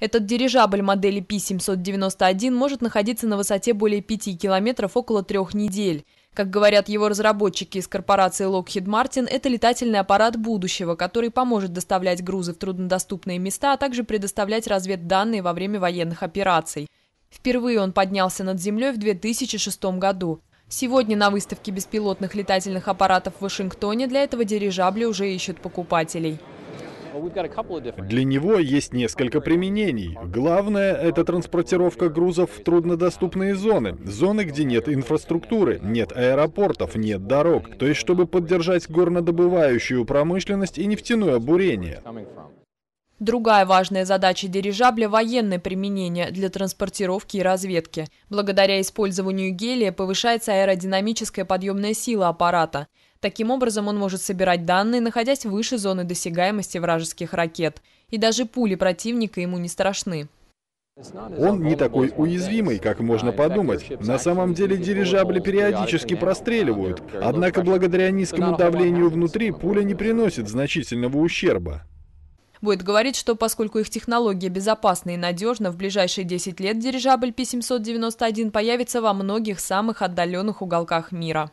Этот дирижабль модели P-791 может находиться на высоте более 5 километров около трех недель. Как говорят его разработчики из корпорации Lockheed Martin, это летательный аппарат будущего, который поможет доставлять грузы в труднодоступные места, а также предоставлять разведданные во время военных операций. Впервые он поднялся над землей в 2006 году. Сегодня на выставке беспилотных летательных аппаратов в Вашингтоне для этого дирижабля уже ищут покупателей. Для него есть несколько применений. Главное — это транспортировка грузов в труднодоступные зоны, зоны, где нет инфраструктуры, нет аэропортов, нет дорог, то есть чтобы поддержать горнодобывающую промышленность и нефтяное бурение. Другая важная задача дирижабля – военное применение для транспортировки и разведки. Благодаря использованию гелия повышается аэродинамическая подъемная сила аппарата. Таким образом, он может собирать данные, находясь выше зоны досягаемости вражеских ракет, и даже пули противника ему не страшны. Он не такой уязвимый, как можно подумать. На самом деле дирижабли периодически простреливают, однако благодаря низкому давлению внутри пуля не приносит значительного ущерба. Будет говорит, что поскольку их технология безопасна и надежна, в ближайшие 10 лет дирижабль P-791 появится во многих самых отдаленных уголках мира.